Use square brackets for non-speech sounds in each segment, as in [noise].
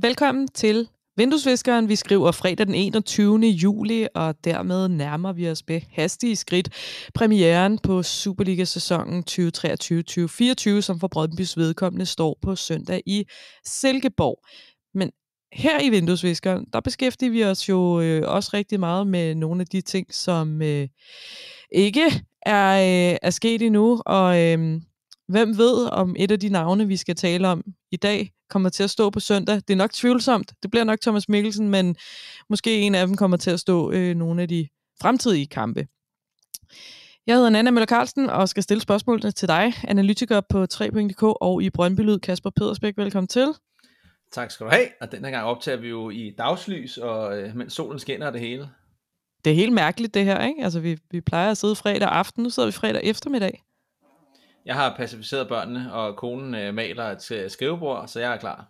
Velkommen til Vinduesviskeren. Vi skriver fredag den 21. juli, og dermed nærmer vi os med hastige skridt premieren på Superliga-sæsonen 2023-2024, som for Brøndbys vedkommende står på søndag i Silkeborg. Men her i Vinduesviskeren, der beskæftiger vi os jo øh, også rigtig meget med nogle af de ting, som øh, ikke er, øh, er sket endnu, og øh, Hvem ved, om et af de navne, vi skal tale om i dag, kommer til at stå på søndag? Det er nok tvivlsomt. Det bliver nok Thomas Mikkelsen, men måske en af dem kommer til at stå øh, nogle af de fremtidige kampe. Jeg hedder Nana Møller Carlsen og skal stille spørgsmålene til dig, analytiker på 3.dk og i Brøndby Lyd, Kasper Pedersbæk. Velkommen til. Tak skal du have, og den her gang optager vi jo i dagslys, og øh, mens solen skinner det hele. Det er helt mærkeligt det her, ikke? Altså vi, vi plejer at sidde fredag aften, nu sidder vi fredag eftermiddag. Jeg har pacificeret børnene, og konen øh, maler et øh, skrivebord, så jeg er klar.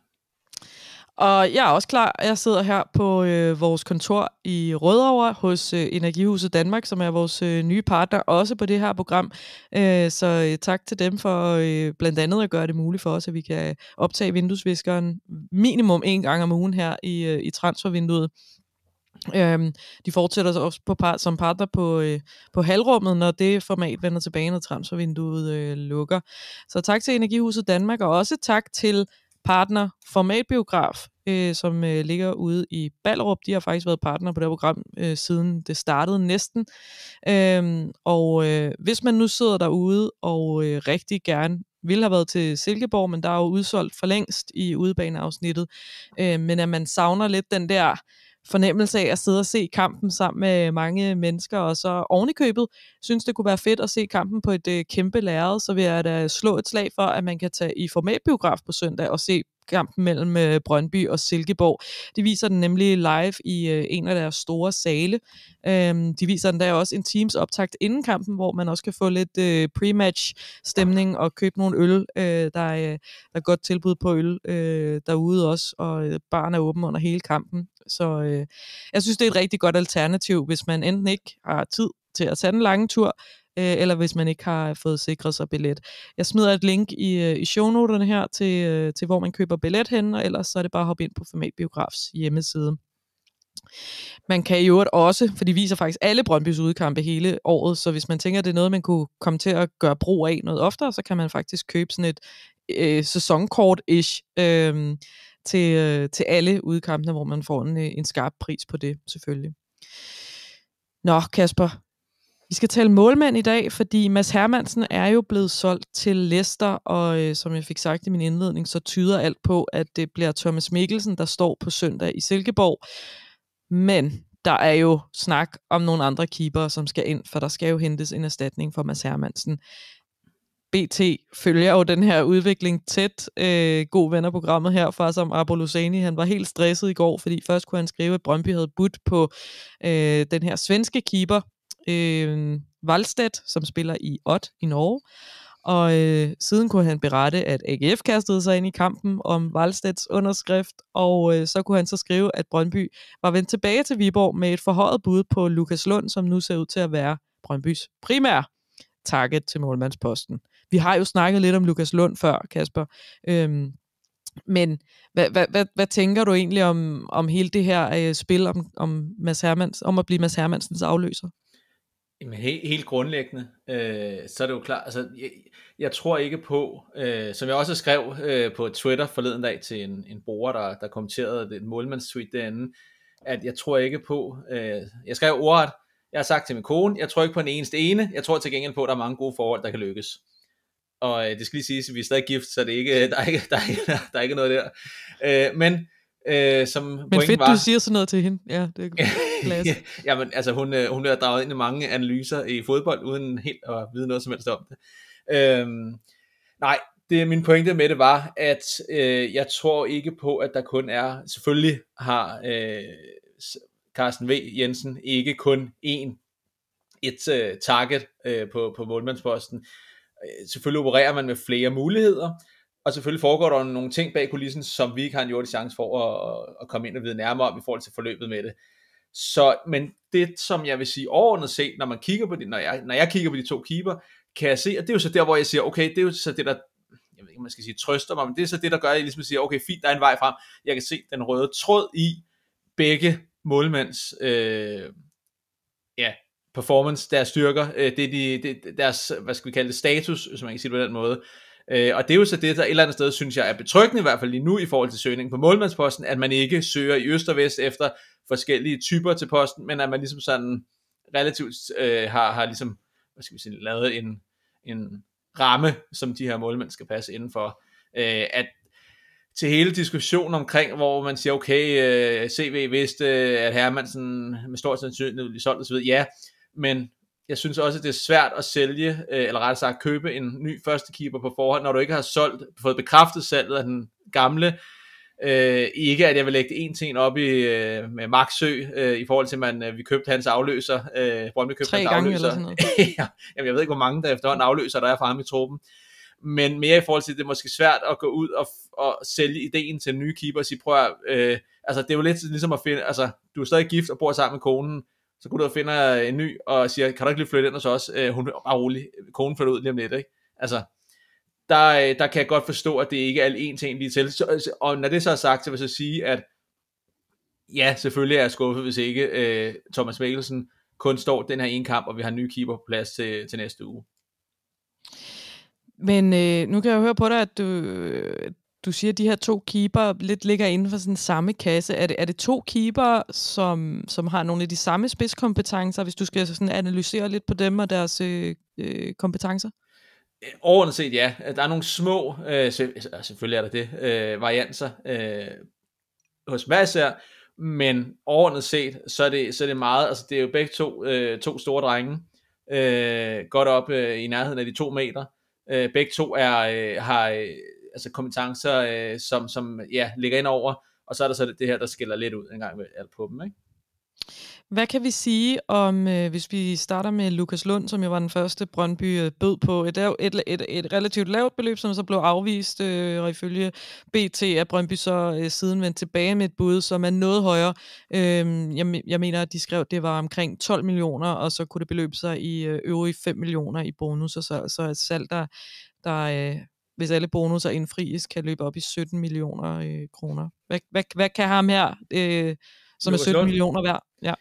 Og jeg er også klar. Jeg sidder her på øh, vores kontor i Rødovre hos øh, Energihuset Danmark, som er vores øh, nye partner også på det her program. Øh, så øh, tak til dem for øh, blandt andet at gøre det muligt for os, at vi kan optage vinduesviskeren minimum en gang om ugen her i, øh, i transfervinduet. Øhm, de fortsætter så også på par, som partner på, øh, på halvrummet, når det format vender tilbage, når transfervinduet øh, lukker. Så tak til Energihuset Danmark, og også tak til partner Formatbiograf, øh, som øh, ligger ude i Ballerup. De har faktisk været partner på det program, øh, siden det startede næsten. Øhm, og øh, hvis man nu sidder derude og øh, rigtig gerne ville have været til Silkeborg, men der er jo udsolgt for længst i udebaneafsnittet, øh, men at man savner lidt den der fornemmelse af at sidde og se kampen sammen med mange mennesker, og så ovenikøbet synes, det kunne være fedt at se kampen på et øh, kæmpe lærred, så vil jeg da slå et slag for, at man kan tage i formatbiograf på søndag og se kampen mellem øh, Brøndby og Silkeborg. De viser den nemlig live i øh, en af deres store sale. Øhm, de viser den der også en teams optakt inden kampen, hvor man også kan få lidt øh, pre-match stemning og købe nogle øl. Øh, der, er, øh, der er godt tilbud på øl øh, derude også, og øh, barn er åben under hele kampen. Så øh, jeg synes, det er et rigtig godt alternativ, hvis man enten ikke har tid til at tage den lange tur, øh, eller hvis man ikke har fået sikret sig billet. Jeg smider et link i, øh, i shownoterne her til, øh, til, hvor man køber billet hen, og ellers så er det bare at hoppe ind på Format Biografs hjemmeside. Man kan i øvrigt også, for de viser faktisk alle Brøndbys udkampe hele året, så hvis man tænker, at det er noget, man kunne komme til at gøre brug af noget oftere, så kan man faktisk købe sådan et øh, sæsonkort-ish, øh, til, øh, til alle udkampene, hvor man får en, øh, en skarp pris på det, selvfølgelig. Nå, Kasper, vi skal tale målmænd i dag, fordi Mads Hermansen er jo blevet solgt til Leicester, og øh, som jeg fik sagt i min indledning, så tyder alt på, at det bliver Thomas Mikkelsen, der står på søndag i Silkeborg. Men der er jo snak om nogle andre keepere, som skal ind, for der skal jo hentes en erstatning for Mads Hermansen. BT følger jo den her udvikling tæt. Øh, god venner programmet her fra som Luzani. han var helt stresset i går, fordi først kunne han skrive, at Brøndby havde budt på øh, den her svenske keeper, øh, Valstedt, som spiller i Ott i Norge. Og øh, siden kunne han berette, at AGF kastede sig ind i kampen om Valstedts underskrift, og øh, så kunne han så skrive, at Brøndby var vendt tilbage til Viborg med et forhøjet bud på Lukas Lund, som nu ser ud til at være Brøndbys primær target til målmandsposten. Vi har jo snakket lidt om Lukas Lund før, Kasper. Øhm, men hvad, hvad, hvad, hvad tænker du egentlig om, om hele det her øh, spil om, om, Mads Hermans, om at blive Mads Hermansens afløser? Jamen helt, helt grundlæggende, øh, så er det jo klart, altså jeg, jeg tror ikke på, øh, som jeg også skrev øh, på Twitter forleden dag til en, en bruger, der, der kommenterede et målmandstweet derinde, at jeg tror ikke på, øh, jeg skrev ordet, jeg har sagt til min kone, jeg tror ikke på en eneste ene, jeg tror til gengæld på, at der er mange gode forhold, der kan lykkes. Og øh, det skal lige siges, at vi er stadig gift, så det er ikke, øh, der, er ikke, [laughs] der, er ikke, der er ikke noget der. Øh, men øh, som Men fedt, var, du siger sådan noget til hende. Ja, det er [laughs] klasse. ja, men altså, hun, øh, hun er draget ind i mange analyser i fodbold, uden helt at vide noget som helst om det. Øh, nej, det min pointe med det var, at øh, jeg tror ikke på, at der kun er, selvfølgelig har øh, Carsten V. Jensen ikke kun én et øh, target øh, på, på målmandsposten. Øh, selvfølgelig opererer man med flere muligheder, og selvfølgelig foregår der nogle ting bag kulissen, som vi ikke har en jordisk chance for at, at komme ind og vide nærmere om i forhold til forløbet med det. Så, men det, som jeg vil sige overordnet set, når man kigger på det, når jeg, når jeg kigger på de to keeper, kan jeg se, at det er jo så der, hvor jeg siger, okay, det er jo så det, der jeg ved ikke, man skal sige trøster mig, men det er så det, der gør, at jeg ligesom siger, okay, fint, der er en vej frem. Jeg kan se den røde tråd i begge målmands øh, ja, performance, deres styrker, øh, det de, det, deres, hvad skal vi kalde det, status, hvis man kan sige det på den måde. Øh, og det er jo så det, der et eller andet sted, synes jeg er betryggende, i hvert fald lige nu i forhold til søgningen på målmandsposten, at man ikke søger i øst og vest efter forskellige typer til posten, men at man ligesom sådan relativt øh, har, har ligesom, hvad skal vi sige, lavet en, en ramme, som de her målmænd skal passe indenfor. Øh, at til hele diskussionen omkring, hvor man siger, okay, øh, CV vidste, at Hermansen med stor sandsynlighed ville solgt osv., ja, men jeg synes også, at det er svært at sælge, øh, eller rettere sagt købe en ny første keeper på forhånd, når du ikke har solgt, fået bekræftet salget af den gamle. Øh, ikke at jeg vil lægge en ting op i, øh, med Max Sø, øh, i forhold til, at man, øh, vi købte hans afløser. Øh, Brøndby købte Tre hans gange afløser. eller sådan noget. [laughs] ja, jamen, jeg ved ikke, hvor mange der efterhånden afløser, der er fra ham i truppen. Men mere i forhold til, at det er måske svært at gå ud og, og sælge ideen til nye keeper og sige, prøv at, øh, altså det er jo lidt ligesom at finde, altså du er stadig gift og bor sammen med konen, så går du og finder en ny, og siger, kan du ikke lige flytte ind hos os? Øh, hun er bare rolig, konen flytter ud lige om lidt, ikke? Altså, der, øh, der kan jeg godt forstå, at det ikke er alt en ting lige til. Øh, så, og når det så er sagt, så vil jeg så sige, at ja, selvfølgelig er jeg skuffet, hvis ikke øh, Thomas Mikkelsen kun står den her ene kamp, og vi har en ny keeper på plads til, til næste uge. Men øh, nu kan jeg jo høre på dig, at du, du siger, at de her to keeper lidt ligger inden for sådan samme kasse. Er det, er det to keeper, som, som har nogle af de samme spidskompetencer, hvis du skal sådan analysere lidt på dem og deres øh, øh kompetencer? Øh, overordnet set ja. Der er nogle små, øh, altså, selvfølgelig er der det, øh, varianter øh, hos hver især, men overordnet set, så er det, så er det meget, altså det er jo begge to, øh, to store drenge, øh, godt op øh, i nærheden af de to meter. Øh, begge to er, øh, har øh, altså kompetencer, øh, som, som ja, ligger ind over, og så er der så det her, der skiller lidt ud en gang med alt på dem, ikke? Hvad kan vi sige om, øh, hvis vi starter med Lukas Lund, som jo var den første Brøndby øh, bød på et, et, et, et relativt lavt beløb, som så blev afvist, øh, og ifølge BT er Brøndby så øh, siden vendt tilbage med et bud, som er noget højere. Øh, jeg, jeg mener, at de skrev, at det var omkring 12 millioner, og så kunne det beløbe sig i øvrigt øh, øvrige 5 millioner i bonus, og så, så et salg, der, der øh, hvis alle bonusser indfries, kan løbe op i 17 millioner øh, kroner. Hvad, hvad, hvad kan ham her, øh, som er 17 millioner værd? Ja.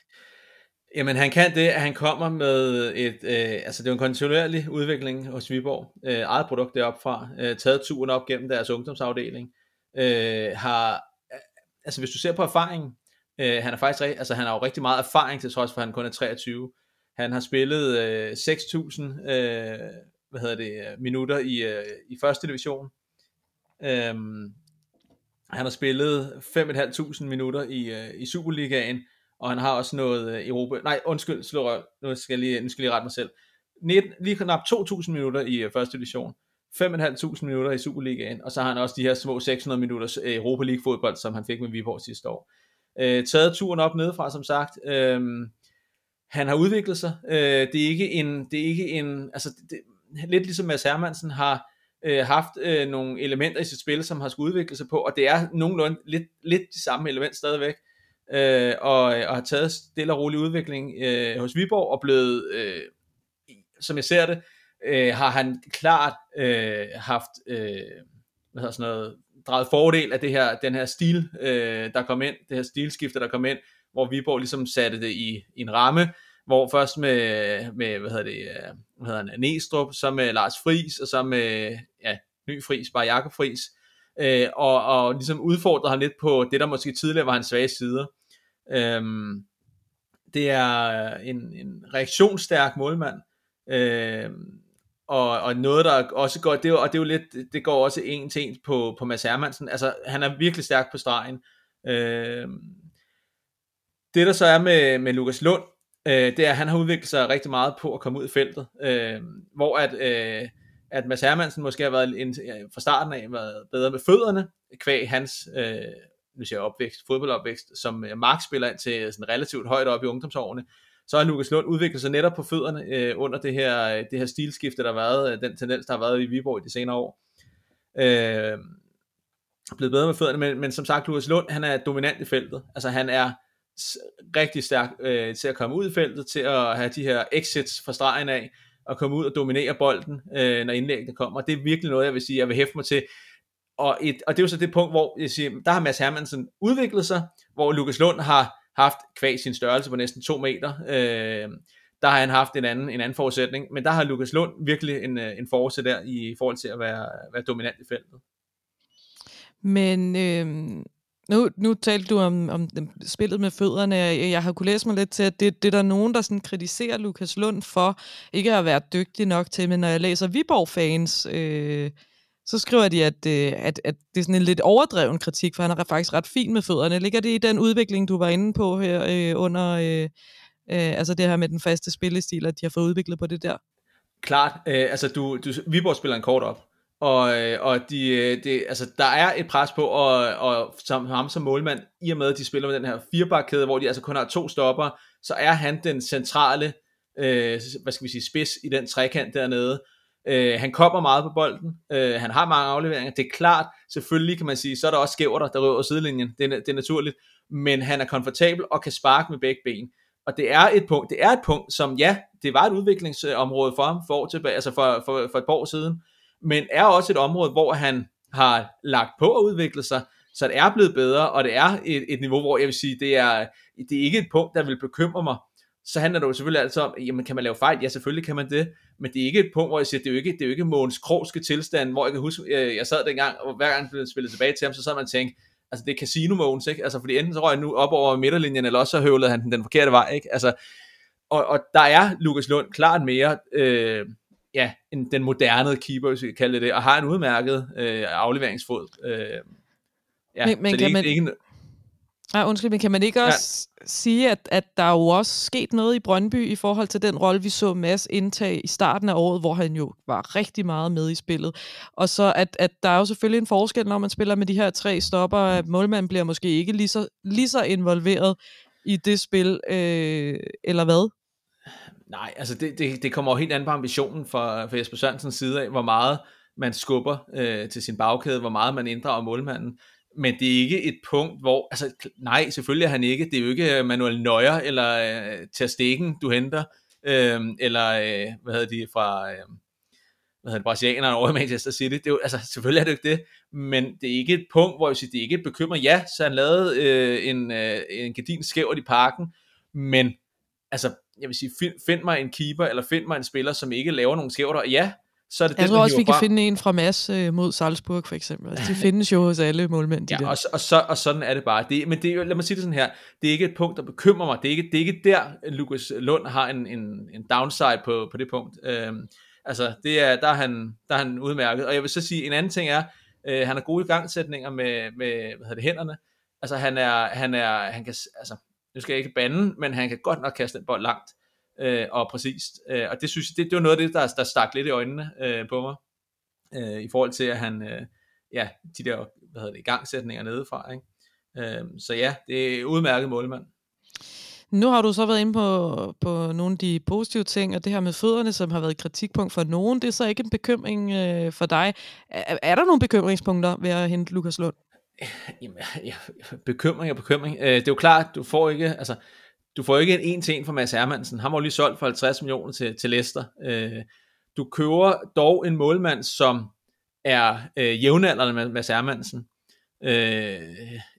Jamen han kan det, at han kommer med et, øh, altså det er en kontinuerlig udvikling hos Viborg, øh, eget produkt deroppe fra, øh, taget turen op gennem deres ungdomsafdeling, øh, har, øh, altså hvis du ser på erfaringen, øh, han er faktisk, altså han har jo rigtig meget erfaring til trods for, at han kun er 23, han har spillet øh, 6.000 øh, hvad hedder det, øh, minutter i, øh, i første division. Øhm, han har spillet 5.500 minutter i, øh, i Superligaen, og han har også noget Europa... Nej, undskyld, slå røv. Nu skal jeg lige, skal lige rette mig selv. 19, lige knap 2.000 minutter i første division. 5.500 minutter i Superligaen, og så har han også de her små 600 minutter Europa League fodbold, som han fik med Viborg sidste år. Øh, taget turen op nedefra, som sagt. Øh, han har udviklet sig. Øh, det er ikke en, det er ikke en, altså det, lidt ligesom Mads Hermansen har øh, haft øh, nogle elementer i sit spil, som har skulle udvikle sig på, og det er nogenlunde lidt, lidt de samme element stadigvæk, øh, og, og har taget stille og rolig udvikling øh, hos Viborg, og blevet, øh, som jeg ser det, øh, har han klart øh, haft øh, hvad hedder sådan noget, draget fordel af det her, den her stil, øh, der kom ind, det her stilskifte, der kom ind, hvor Viborg ligesom satte det i, i en ramme, hvor først med, med hvad hedder det, øh, hvad hedder han, Næstrup, så med Lars Fris og så med, ja, ny Fris, bare Jakob Fris, øh, og, og ligesom udfordrede ham lidt på det, der måske tidligere var hans svage sider. Øhm, det er en, en reaktionsstærk målmand, øhm, og, og noget, der også går, det, og det, er jo lidt, det går også en til en på, på Mads Hermansen, altså han er virkelig stærk på stregen. Øhm, det der så er med, med Lukas Lund, øh, det er, at han har udviklet sig rigtig meget på at komme ud i feltet, øh, hvor at, øh, at Mads Hermansen måske har været en, fra starten af været bedre med fødderne, kvæg hans øh, nu siger opvækst, fodboldopvækst, som øh, markspiller ind til sådan relativt højt op i ungdomsårene, så har Lukas Lund udviklet sig netop på fødderne øh, under det her, øh, det her stilskifte, der har været, øh, den tendens, der har været i Viborg i de senere år. Øh, blevet bedre med fødderne, men, men som sagt, Lukas Lund, han er dominant i feltet. Altså han er rigtig stærk øh, til at komme ud i feltet, til at have de her exits fra stregen af, og komme ud og dominere bolden, øh, når indlæggene kommer. Det er virkelig noget, jeg vil sige, jeg vil hæfte mig til. Og, et, og det er jo så det punkt, hvor jeg siger, der har Mads Hermansen udviklet sig, hvor Lukas Lund har haft kvæg sin størrelse på næsten 2 meter. Øh, der har han haft en anden, en anden forudsætning, men der har Lukas Lund virkelig en, øh, en force der i forhold til at være, være dominant i feltet. Men øh, nu, nu talte du om, om spillet med fødderne. Jeg, jeg har kunnet læse mig lidt til, at det, det er der nogen, der sådan kritiserer Lukas Lund for ikke at være dygtig nok til, men når jeg læser Viborg-fans, øh, så skriver de, at, øh, at, at det er sådan en lidt overdreven kritik, for han er faktisk ret fin med fødderne. Ligger det i den udvikling, du var inde på her øh, under, øh, øh, altså det her med den faste spillestil, at de har fået udviklet på det der? Klart. Øh, altså, du, du, Viborg spiller en kort op, og, øh, og de, øh, de, altså, der er et pres på, og, og som, ham som målmand, i og med at de spiller med den her firebakkæde, hvor de altså kun har to stopper, så er han den centrale, øh, hvad skal vi sige, spids i den trekant dernede. Øh, han kommer meget på bolden, øh, han har mange afleveringer, det er klart, selvfølgelig kan man sige, så er der også skæver der røver sidelinjen, det er, det er naturligt, men han er komfortabel og kan sparke med begge ben. Og det er et punkt, det er et punkt, som ja, det var et udviklingsområde for ham for, tilbage, altså for, for, for et par år siden, men er også et område, hvor han har lagt på at udvikle sig, så det er blevet bedre, og det er et, et niveau, hvor jeg vil sige, det er, det er ikke et punkt, der vil bekymre mig. Så handler det jo selvfølgelig altid om, jamen kan man lave fejl? Ja, selvfølgelig kan man det, men det er ikke et punkt, hvor jeg siger, det er jo ikke, det er jo ikke Måns Krogske tilstand, hvor jeg kan huske, øh, jeg sad dengang, og hver gang jeg spillede tilbage til ham, så sad man og tænkte, altså det er casino Måns, ikke? Altså fordi enten så røg han nu op over midterlinjen, eller også så høvlede han den, den forkerte vej, ikke? Altså, og, og der er Lukas Lund klart mere øh, ja, en, den moderne keeper, hvis vi kan kalde det det, og har en udmærket øh, afleveringsfod. Øh, ja, men, men så det er ikke, man... ikke Ah, undskyld, men kan man ikke også ja. sige, at, at der er jo også sket noget i Brøndby i forhold til den rolle, vi så Mads indtage i starten af året, hvor han jo var rigtig meget med i spillet. Og så at, at der er jo selvfølgelig en forskel, når man spiller med de her tre stopper, at målmanden bliver måske ikke lige så, lige så involveret i det spil, øh, eller hvad? Nej, altså det, det, det kommer jo helt an på ambitionen fra, for Jesper Sørensens side af, hvor meget man skubber øh, til sin bagkæde, hvor meget man inddrager målmanden. Men det er ikke et punkt, hvor... Altså, nej, selvfølgelig er han ikke. Det er jo ikke øh, Manuel Neuer eller øh, Ter Stegen, du henter. Øh, eller, øh, hvad hedder de, fra... Øh, hvad hedder det, brasilianerne over i Manchester City. Det er jo, altså, selvfølgelig er det jo ikke det, men det er ikke et punkt, hvor jeg siger, det er ikke et bekymring. Ja, så han lavede øh, en, øh, en gardin skævt i parken, men altså, jeg vil sige, find, find mig en keeper, eller find mig en spiller, som ikke laver nogen skævder. Ja, så er det jeg den, tror også, vi kan frem. finde en fra Mads øh, mod Salzburg for eksempel. Altså, det [laughs] findes jo hos alle målmænd. De ja, der. Og, og, så, og sådan er det bare. Det, men det, lad mig sige det sådan her. Det er ikke et punkt, der bekymrer mig. Det er ikke, det er ikke der, øh, Lukas Lund har en, en, en downside på, på det punkt. Øhm, altså, det er, der, er han, der er han udmærket. Og jeg vil så sige, en anden ting er, øh, han har gode igangsætninger med, med hvad hedder det, hænderne. Altså, han, er, han, er, han kan... Altså, nu skal jeg ikke bande, men han kan godt nok kaste den bold langt øh, og præcist. Øh, og det synes jeg, det, det var noget af det, der, der stak lidt i øjnene øh, på mig, øh, i forhold til, at han, øh, ja, de der, hvad hedder det, igangsætninger nedefra, ikke? Øh, så ja, det er udmærket målmand. Nu har du så været inde på, på nogle af de positive ting, og det her med fødderne, som har været et kritikpunkt for nogen, det er så ikke en bekymring øh, for dig. Er, er der nogle bekymringspunkter ved at hente Lukas Lund? [laughs] Jamen, ja, bekymring og bekymring. Øh, det er jo klart, du får ikke, altså, du får ikke en en til en fra Mads Hermansen. Han var lige solgt for 50 millioner til, til Leicester. Øh, du køber dog en målmand, som er øh, jævnaldrende med Mads Hermansen. Øh,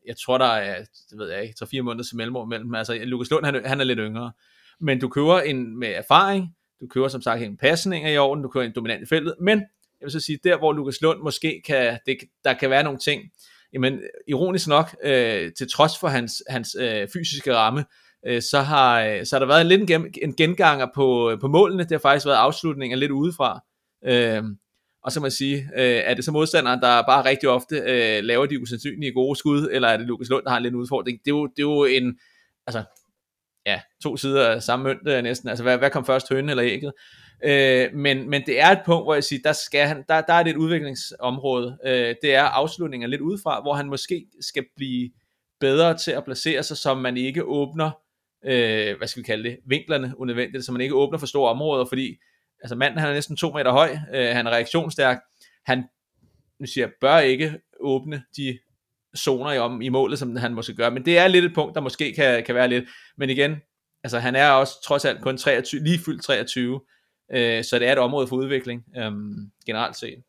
jeg tror, der er, det ved jeg ikke, 3-4 måneder til mellemår mellem. Altså, Lukas Lund, han, han er lidt yngre. Men du køber en med erfaring, du køber som sagt en pasning i orden, du køber en dominant i feltet, men jeg vil så sige, der hvor Lukas Lund måske kan, det, der kan være nogle ting, jamen ironisk nok, øh, til trods for hans, hans øh, fysiske ramme, øh, så, har, øh, så har der været en lidt en, en genganger på, øh, på målene. Det har faktisk været afslutninger lidt udefra. Øh, og så må jeg sige, øh, er det så modstanderen, der bare rigtig ofte øh, laver de usandsynlige gode skud, eller er det Lukas Lund, der har en lidt udfordring? Det er jo, det er jo en, altså, ja, to sider af samme mønt øh, næsten. Altså, hvad, hvad kom først, høne eller ægget? Øh, men, men det er et punkt, hvor jeg siger, der, skal han, der, der er det et udviklingsområde. Øh, det er afslutninger lidt udefra, hvor han måske skal blive bedre til at placere sig, så man ikke åbner, øh, hvad skal vi kalde det, vinklerne unødvendigt, så man ikke åbner for store områder, fordi altså manden han er næsten to meter høj, øh, han er reaktionsstærk, han nu siger, jeg, bør ikke åbne de zoner i, om, i målet, som han måske gør. Men det er lidt et punkt, der måske kan, kan være lidt. Men igen, altså han er også trods alt kun 23, lige fyldt 23. Øh, så det er et område for udvikling øh, generelt set.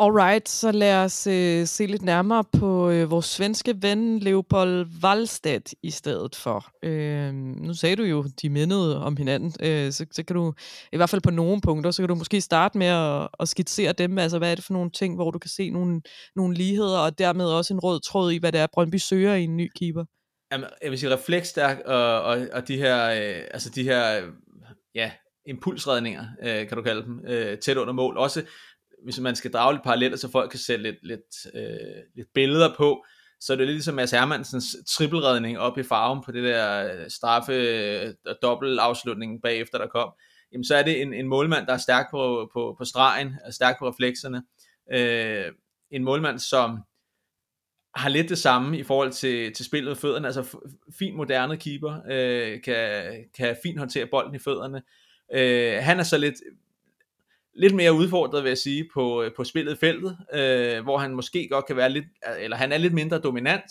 Alright, så lad os øh, se lidt nærmere på øh, vores svenske ven Leopold Wallstedt i stedet for. Øh, nu sagde du jo, de mindede om hinanden, øh, så, så kan du, i hvert fald på nogle punkter, så kan du måske starte med at, at skitsere dem. Altså, hvad er det for nogle ting, hvor du kan se nogle, nogle ligheder, og dermed også en rød tråd i, hvad det er, Brøndby søger i en ny keeper? Jamen, jeg vil sige, refleksstærk og, og, og de her, øh, altså de her ja, impulsredninger, øh, kan du kalde dem, øh, tæt under mål. Også hvis man skal drage lidt paralleller, så folk kan sætte lidt, lidt, øh, lidt billeder på, så det er lidt ligesom Mads Hermansens trippelredning op i farven på det der øh, straffe øh, og dobbeltafslutning bagefter, der kom. Jamen, så er det en, en målmand, der er stærk på, på, på stregen, er stærk på reflekserne. Øh, en målmand, som har lidt det samme i forhold til, til spillet i fødderne. Altså fin moderne keeper øh, kan, kan fint håndtere bolden i fødderne. Øh, han er så lidt, lidt mere udfordret, vil jeg sige, på, på spillet i feltet, øh, hvor han måske godt kan være lidt, eller han er lidt mindre dominant,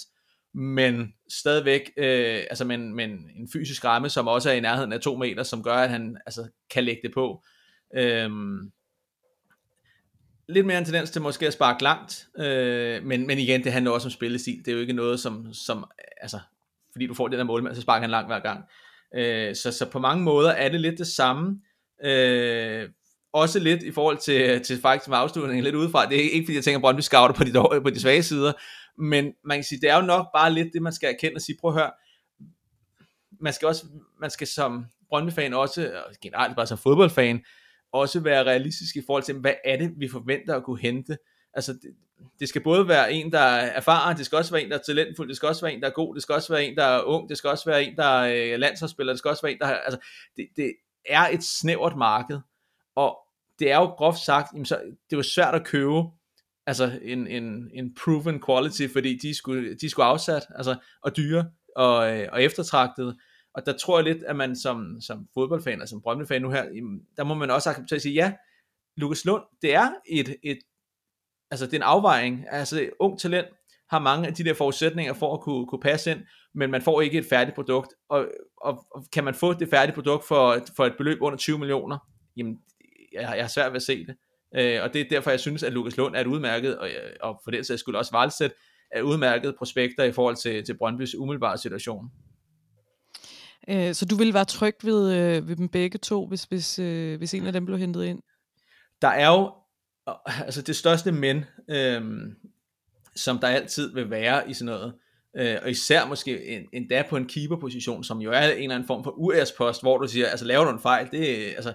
men stadigvæk, øh, altså men, men en fysisk ramme, som også er i nærheden af to meter, som gør, at han altså, kan lægge det på. Øh, lidt mere en tendens til måske at sparke langt, øh, men, men igen, det handler også om spillestil. Det er jo ikke noget, som, som altså, fordi du får den der målmand, så sparker han langt hver gang. Øh, så, så på mange måder er det lidt det samme. Øh, også lidt i forhold til, til faktisk med afslutningen lidt udefra. Det er ikke, fordi jeg tænker, at Brøndby scouter på de, dårlige, på de svage sider, men man kan sige, det er jo nok bare lidt det, man skal erkende og sige, prøv at høre, man skal også, man skal som Brøndby-fan også, og generelt bare som fodboldfan, også være realistisk i forhold til, hvad er det, vi forventer at kunne hente. Altså, det, det skal både være en, der er erfaren, det skal også være en, der er talentfuld, det skal også være en, der er god, det skal også være en, der er ung, det skal også være en, der er øh, landsholdsspiller, det skal også være en, der har... Altså, det, det er et snævert marked, og det er jo groft sagt, jamen så, det var svært at købe altså en, en, en proven quality, fordi de skulle, de skulle afsat, altså, og dyre og, øh, og eftertragtede. Og der tror jeg lidt, at man som, som fodboldfan og som Brøndby-fan nu her, der må man også acceptere at sige, ja, Lukas Lund, det er et, et altså det er en afvejning. Altså ung talent har mange af de der forudsætninger for at kunne, kunne passe ind, men man får ikke et færdigt produkt. Og, og, og kan man få det færdige produkt for, for et beløb under 20 millioner, jamen jeg, jeg har svært ved at se det. Øh, og det er derfor, jeg synes, at Lukas Lund er et udmærket, og, og for den sags skyld også Valstedt, er udmærket prospekter i forhold til, til Brøndbys umiddelbare situation. Øh, så du ville være tryg ved, øh, ved dem begge to, hvis, hvis, øh, hvis en af dem blev hentet ind? Der er jo øh, altså det største men, øh, som der altid vil være i sådan noget, øh, og især måske endda på en keeperposition, som jo er en eller anden form for US-post, hvor du siger, altså laver du en fejl, det, altså,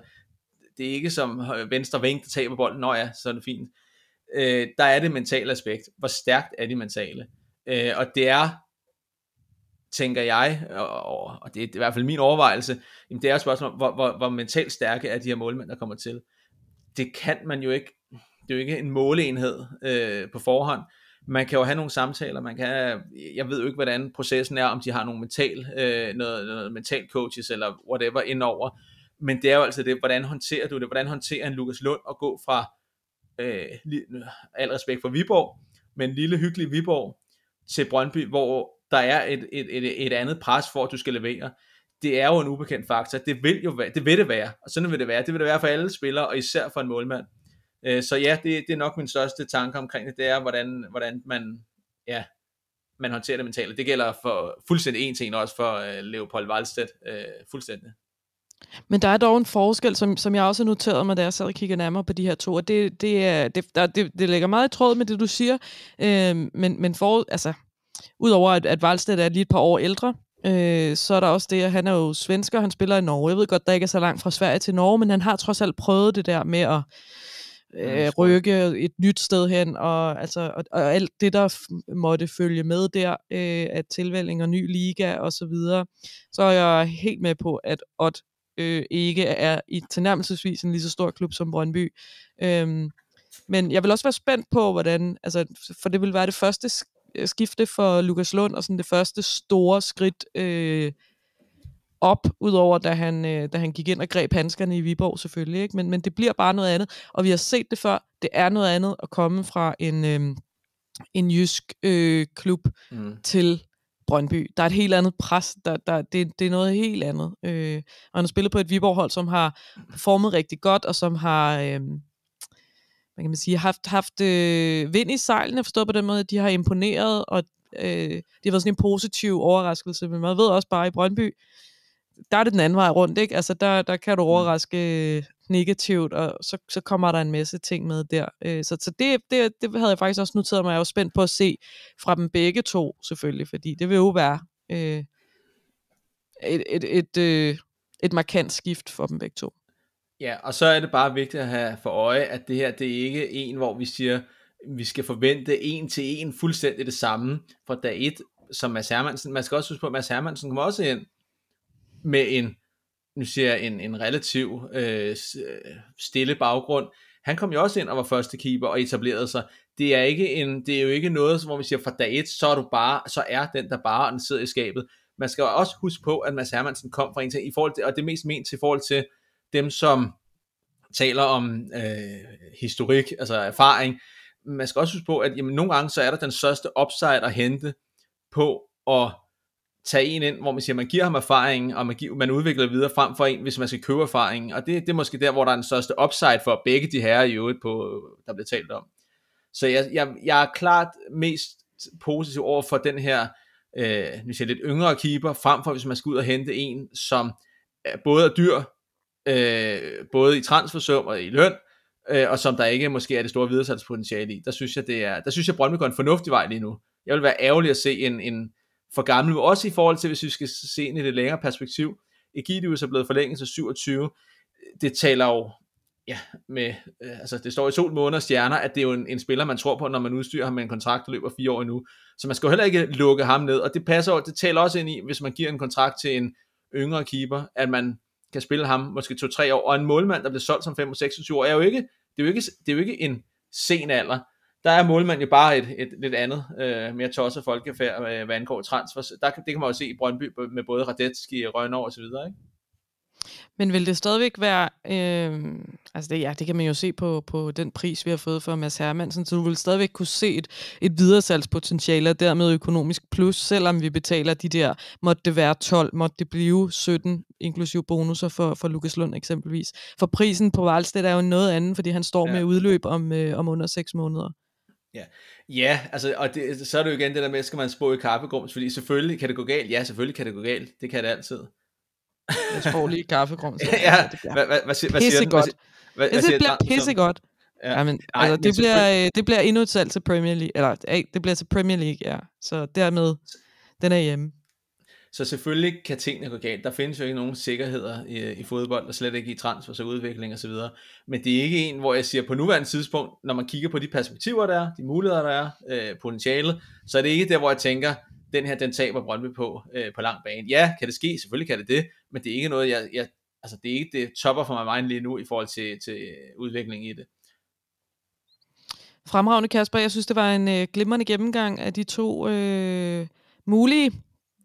det er ikke som øh, venstre vink, der taber bolden, nå ja, så er det fint. Øh, der er det mentale aspekt, hvor stærkt er det mentale, øh, og det er tænker jeg, og, og det er i hvert fald min overvejelse, jamen det er et spørgsmål, hvor, hvor, hvor mentalt stærke er de her målmænd, der kommer til. Det kan man jo ikke, det er jo ikke en måleenhed øh, på forhånd. Man kan jo have nogle samtaler, man kan have, jeg ved jo ikke, hvordan processen er, om de har nogle mental, øh, noget, noget mental coaches eller whatever indover, men det er jo altså det, hvordan håndterer du det, hvordan håndterer en Lukas Lund at gå fra, øh, al respekt for Viborg, men lille hyggelig Viborg, til Brøndby, hvor der er et, et, et, et andet pres for, at du skal levere. Det er jo en ubekendt faktor. Det vil, jo være, det vil det være, og sådan vil det være. Det vil det være for alle spillere, og især for en målmand. Øh, så ja, det, det er nok min største tanke omkring det, det er, hvordan, hvordan man, ja, man håndterer det mentale. Det gælder for fuldstændig en ting også for øh, Leopold Wallstedt, øh, fuldstændig. Men der er dog en forskel, som, som jeg også har noteret mig, da jeg sad og kiggede nærmere på de her to, og det, det, er, det, der, det, det ligger meget i tråd med det, du siger, øh, men, men for, altså, udover at, at Valstedt er lige et par år ældre, øh, så er der også det, at han er jo svensker, han spiller i Norge. Jeg ved godt, der ikke er så langt fra Sverige til Norge, men han har trods alt prøvet det der med at øh, rykke et nyt sted hen, og, altså, og, og alt det, der måtte følge med der, øh, at tilvælging og ny liga og så videre, så er jeg helt med på, at Ott øh, ikke er i tilnærmelsesvis en lige så stor klub som Brøndby. Øh, men jeg vil også være spændt på, hvordan, altså, for det vil være det første Øh, skifte for Lukas Lund og sådan det første store skridt øh, op, udover da han, øh, da han gik ind og greb handskerne i Viborg selvfølgelig. Ikke? Men, men det bliver bare noget andet, og vi har set det før. Det er noget andet at komme fra en, øh, en jysk øh, klub mm. til Brøndby. Der er et helt andet pres, der, der, det, det er noget helt andet. Øh, og han har spillet på et Viborg-hold, som har formet rigtig godt, og som har... Øh, hvad kan man sige, haft, haft øh, vind i sejlene, forstået på den måde, at de har imponeret, og øh, det har været sådan en positiv overraskelse, men man ved også bare i Brøndby, der er det den anden vej rundt, ikke? Altså, der, der kan du mm. overraske negativt, og så, så kommer der en masse ting med der. Øh, så så det, det, det havde jeg faktisk også noteret mig. Jeg var spændt på at se fra dem begge to, selvfølgelig, fordi det vil jo være øh, et, et, et, øh, et markant skift for dem begge to. Ja, og så er det bare vigtigt at have for øje, at det her, det er ikke en, hvor vi siger, vi skal forvente en til en fuldstændig det samme fra dag et, som Mads Hermansen. Man skal også huske på, at Mads Hermansen kommer også ind med en, nu siger jeg, en, en relativ øh, øh stille baggrund. Han kom jo også ind og var første keeper og etablerede sig. Det er, ikke en, det er jo ikke noget, hvor man siger, fra dag et, så er, du bare, så er den der bare, og den sidder i skabet. Man skal også huske på, at Mads Hermansen kom fra en ting, i forhold til, og det mest ment til i forhold til, dem, som taler om øh, historik, altså erfaring, man skal også huske på, at jamen, nogle gange så er der den største upside at hente på at tage en ind, hvor man siger, man giver ham erfaring, og man, giver, man udvikler videre frem for en, hvis man skal købe erfaring, Og det, det er måske der, hvor der er den største upside for begge de herrer i øvrigt, på, der bliver talt om. Så jeg, jeg, jeg er klart mest positiv over for den her øh, nu siger, lidt yngre keeper, frem for hvis man skal ud og hente en, som både er dyr, øh, både i transfersum og i løn, øh, og som der ikke måske er det store videresalgspotentiale i. Der synes jeg, det er, der synes jeg Brøndby går en fornuftig vej lige nu. Jeg vil være ærgerlig at se en, en for gammel, også i forhold til, hvis vi skal se en i det længere perspektiv. Egidius er blevet forlænget til 27. Det taler jo ja, med, øh, altså det står i sol, måneder og stjerner, at det er jo en, en spiller, man tror på, når man udstyrer ham med en kontrakt, der løber fire år endnu. Så man skal jo heller ikke lukke ham ned, og det passer det taler også ind i, hvis man giver en kontrakt til en yngre keeper, at man kan spille ham måske 2-3 år, og en målmand, der bliver solgt som 5-26 år, er jo ikke, det er jo ikke, det er jo ikke en sen alder. Der er målmand jo bare et, et lidt andet, øh, mere tosset folkefærd, øh, hvad angår transfers. Der, det kan man jo se i Brøndby med både Radetski, Rønov og så videre, ikke? Men vil det stadigvæk være, øh, altså det, ja, det kan man jo se på, på den pris, vi har fået for Mads Hermansen, så du vil stadigvæk kunne se et, et videresalgspotentiale, og dermed økonomisk plus, selvom vi betaler de der, måtte det være 12, måtte det blive 17 inklusive bonusser for, for Lukas Lund eksempelvis. For prisen på Valstedt er jo noget andet, fordi han står ja. med udløb om, øh, om under 6 måneder. Ja, ja altså, og det, så er det jo igen det der med, skal man spå i kaffegrums, fordi selvfølgelig kan det gå galt. Ja, selvfølgelig kan det gå galt. Det kan det altid. Jeg spår lige i kaffegrums. [laughs] ja, ja. Hvad, hvad, hvad, siger, hvad siger den? Hvad, hvad, altså, siger det bliver pissegodt. Ja. Jamen, Ej, altså, det, bliver, øh, det bliver endnu et salg til Premier League, eller øh, det bliver til Premier League, ja. Så dermed, den er hjemme. Så selvfølgelig kan tingene gå galt. Der findes jo ikke nogen sikkerheder i, i fodbold, og slet ikke i transfer og udvikling osv. Men det er ikke en, hvor jeg siger, på nuværende tidspunkt, når man kigger på de perspektiver, der er, de muligheder, der er, øh, potentialet, så er det ikke der, hvor jeg tænker, den her, den taber Brøndby på øh, på lang bane. Ja, kan det ske? Selvfølgelig kan det det, men det er ikke noget, jeg, jeg altså det er ikke det topper for mig meget lige nu i forhold til, til udviklingen i det. Fremragende Kasper, jeg synes det var en øh, glimrende gennemgang af de to øh, mulige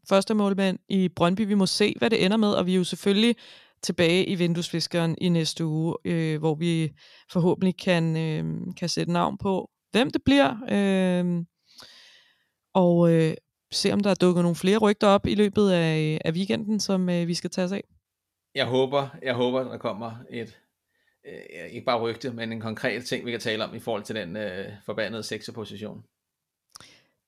første målmand i Brøndby. Vi må se, hvad det ender med, og vi er jo selvfølgelig tilbage i vinduesfiskeren i næste uge, øh, hvor vi forhåbentlig kan, øh, kan sætte navn på, hvem det bliver, øh, og øh, se om der er dukket nogle flere rygter op i løbet af, af weekenden, som øh, vi skal tage os af. Jeg håber, jeg håber, der kommer et, øh, ikke bare rygte, men en konkret ting, vi kan tale om i forhold til den øh, forbandede position.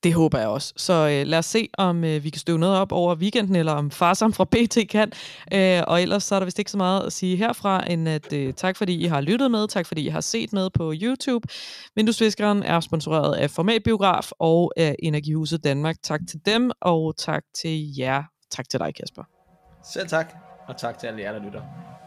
Det håber jeg også. Så øh, lad os se, om øh, vi kan støve noget op over weekenden, eller om farsom fra BT kan. Øh, og ellers så er der vist ikke så meget at sige herfra, end at øh, tak fordi I har lyttet med, tak fordi I har set med på YouTube. Vinduesviskeren er sponsoreret af Formatbiograf og af Energihuset Danmark. Tak til dem, og tak til jer. Tak til dig, Kasper. Selv tak, og tak til alle jer, der lytter.